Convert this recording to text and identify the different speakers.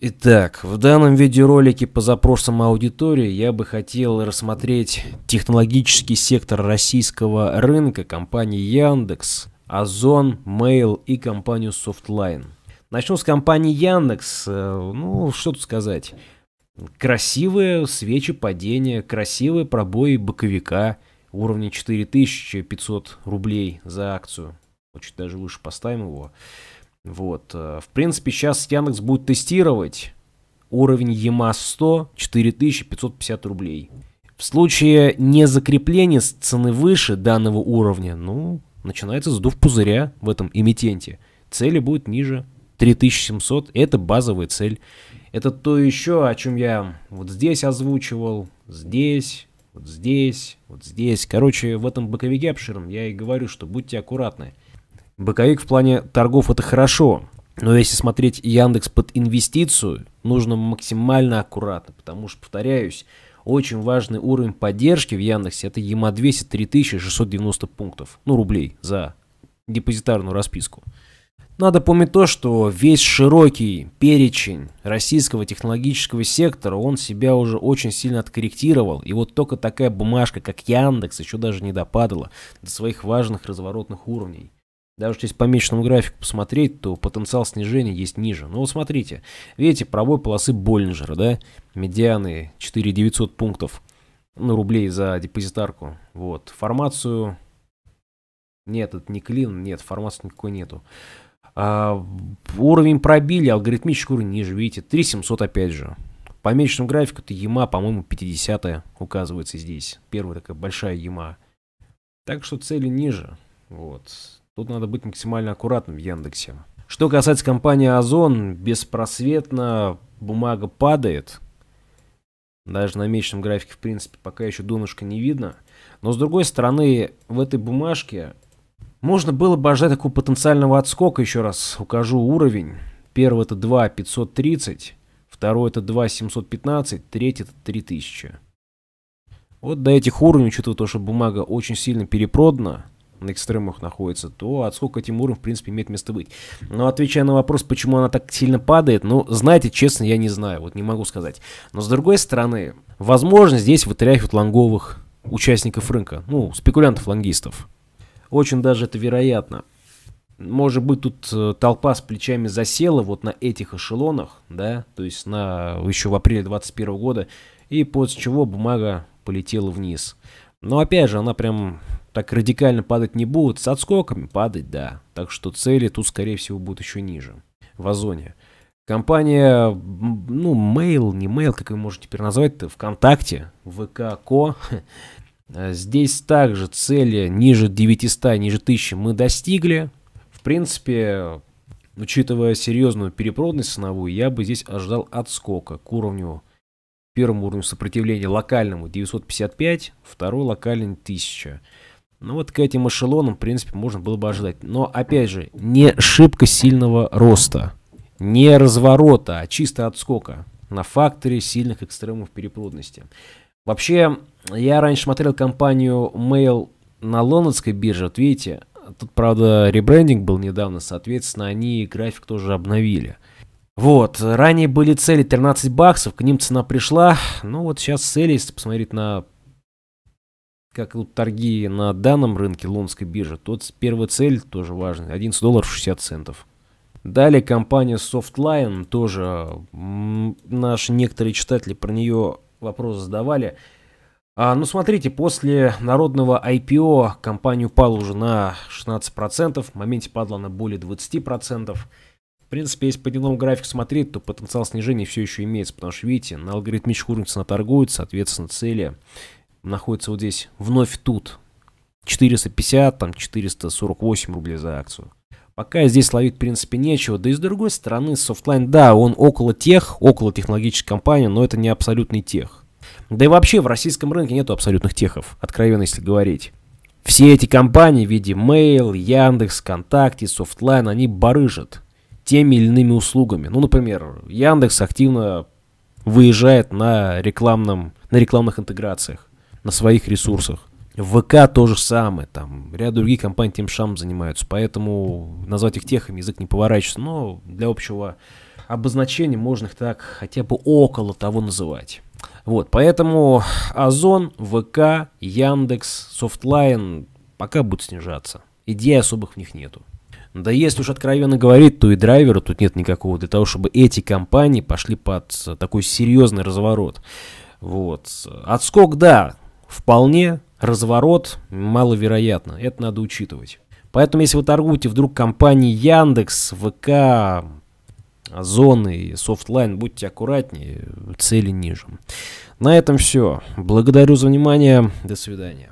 Speaker 1: Итак, в данном видеоролике по запросам аудитории я бы хотел рассмотреть технологический сектор российского рынка компании Яндекс, Озон, Mail и компанию Softline. Начну с компании Яндекс. Э, ну, что тут сказать. Красивые свечи падения, красивые пробои боковика уровня 4500 рублей за акцию. Чуть даже выше поставим его. Вот. Э, в принципе, сейчас Яндекс будет тестировать уровень EMA 100 4550 рублей. В случае незакрепления цены выше данного уровня, ну, начинается сдув пузыря в этом эмитенте. Цели будет ниже 3700, это базовая цель. Это то еще, о чем я вот здесь озвучивал, здесь, вот здесь, вот здесь. Короче, в этом боковике обширном я и говорю, что будьте аккуратны. Боковик в плане торгов это хорошо, но если смотреть Яндекс под инвестицию, нужно максимально аккуратно, потому что, повторяюсь, очень важный уровень поддержки в Яндексе это ЕМА 200 3690 пунктов, ну рублей за депозитарную расписку. Надо помнить то, что весь широкий перечень российского технологического сектора, он себя уже очень сильно откорректировал. И вот только такая бумажка, как Яндекс, еще даже не допадала до своих важных разворотных уровней. Даже если по месячному графику посмотреть, то потенциал снижения есть ниже. Но ну, вот смотрите, видите, правой полосы Боллинджера, да? Медианы 4900 пунктов, ну, рублей за депозитарку. Вот, формацию... Нет, это не клин, нет, формации никакой нету. А, уровень пробили, алгоритмический уровень ниже, видите, 3700 опять же. По месячному графику это яма, по-моему, 50 указывается здесь. Первая такая большая яма. Так что цели ниже. Вот. Тут надо быть максимально аккуратным в Яндексе. Что касается компании Озон, беспросветно бумага падает. Даже на месячном графике, в принципе, пока еще донышко не видно. Но, с другой стороны, в этой бумажке можно было бы ожидать такого потенциального отскока. Еще раз укажу уровень. Первый это 2,530. Второй это 2,715. Третий это 3000. Вот до этих уровней, учитывая то, что бумага очень сильно перепродана, на экстремах находится, то от сколько Тимура, в принципе, имеет место быть. Но отвечая на вопрос, почему она так сильно падает, ну, знаете, честно, я не знаю, вот не могу сказать. Но с другой стороны, возможно, здесь вытряхивают лонговых участников рынка, ну, спекулянтов-лонгистов. Очень даже это вероятно. Может быть, тут э, толпа с плечами засела вот на этих эшелонах, да, то есть на еще в апреле 21 года, и после чего бумага полетела вниз. Но опять же, она прям так радикально падать не будут, с отскоками падать, да. Так что цели тут, скорее всего, будут еще ниже, в озоне. Компания, ну, Mail, не Mail, как вы можете теперь назвать-то, ВКонтакте, ВККО, а здесь также цели ниже 900, ниже 1000 мы достигли. В принципе, учитывая серьезную перепроданность ценовую, я бы здесь ожидал отскока к уровню, первому уровню сопротивления локальному 955, второй локальный 1000. Ну вот к этим эшелонам, в принципе, можно было бы ожидать. Но, опять же, не шибко сильного роста, не разворота, а чисто отскока на факторе сильных экстремов переплодности. Вообще, я раньше смотрел компанию Mail на лондонской бирже, вот видите, тут, правда, ребрендинг был недавно, соответственно, они график тоже обновили. Вот, ранее были цели 13 баксов, к ним цена пришла, ну вот сейчас цели, если посмотреть на как и вот торги на данном рынке лондонской биржи, то первая цель тоже важная, 11 долларов 60 центов. Далее компания Softline, тоже наши некоторые читатели про нее вопрос задавали. А, ну, смотрите, после народного IPO компанию упала уже на 16%, в моменте падла на более 20%. В принципе, если по дневному графику смотреть, то потенциал снижения все еще имеется, потому что, видите, на алгоритмичных уровнях цена торгуется, соответственно, цели находится вот здесь, вновь тут. 450, там 448 рублей за акцию. Пока здесь ловить, в принципе, нечего. Да и с другой стороны, софтлайн, да, он около тех, около технологических компаний, но это не абсолютный тех. Да и вообще в российском рынке нету абсолютных техов, откровенно если говорить. Все эти компании в виде Mail, Яндекс, ВКонтакте, Софтлайн, они барыжат теми или иными услугами. Ну, например, Яндекс активно выезжает на, рекламном, на рекламных интеграциях на своих ресурсах. ВК то же самое, там ряд других компаний тем шам занимаются, поэтому назвать их техами язык не поворачивается, но для общего обозначения можно их так хотя бы около того называть. Вот, поэтому Озон, ВК, Яндекс, Софтлайн пока будут снижаться. Идей особых в них нету. Да если уж откровенно говорить, то и драйвера тут нет никакого для того, чтобы эти компании пошли под такой серьезный разворот. Вот. Отскок, да, вполне, разворот маловероятно. Это надо учитывать. Поэтому, если вы торгуете вдруг компании Яндекс, ВК, Зоны и Софтлайн, будьте аккуратнее, цели ниже. На этом все. Благодарю за внимание. До свидания.